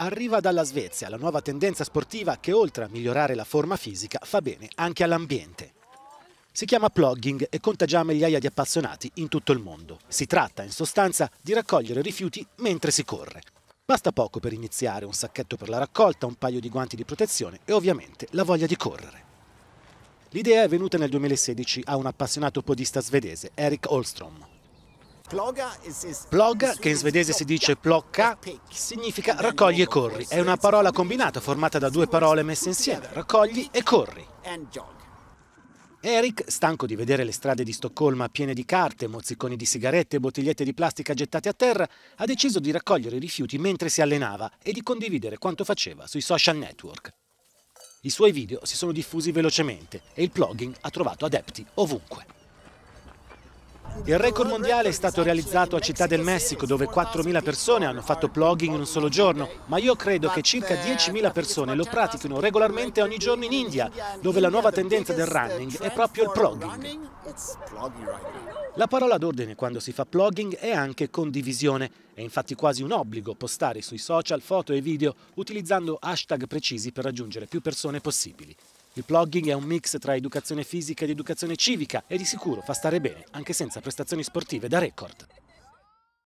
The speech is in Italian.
arriva dalla Svezia, la nuova tendenza sportiva che oltre a migliorare la forma fisica fa bene anche all'ambiente. Si chiama plugging e conta già migliaia di appassionati in tutto il mondo. Si tratta in sostanza di raccogliere rifiuti mentre si corre. Basta poco per iniziare, un sacchetto per la raccolta, un paio di guanti di protezione e ovviamente la voglia di correre. L'idea è venuta nel 2016 a un appassionato podista svedese, Eric Holstrom. Ploga, che in svedese si dice plocca, significa raccogli e corri. È una parola combinata formata da due parole messe insieme, raccogli e corri. Eric, stanco di vedere le strade di Stoccolma piene di carte, mozziconi di sigarette e bottigliette di plastica gettate a terra, ha deciso di raccogliere i rifiuti mentre si allenava e di condividere quanto faceva sui social network. I suoi video si sono diffusi velocemente e il blogging ha trovato adepti ovunque. Il record mondiale è stato realizzato a Città del Messico dove 4.000 persone hanno fatto plogging in un solo giorno, ma io credo che circa 10.000 persone lo pratichino regolarmente ogni giorno in India, dove la nuova tendenza del running è proprio il plugging. La parola d'ordine quando si fa plogging è anche condivisione. È infatti quasi un obbligo postare sui social foto e video utilizzando hashtag precisi per raggiungere più persone possibili. Il blogging è un mix tra educazione fisica ed educazione civica e di sicuro fa stare bene anche senza prestazioni sportive da record.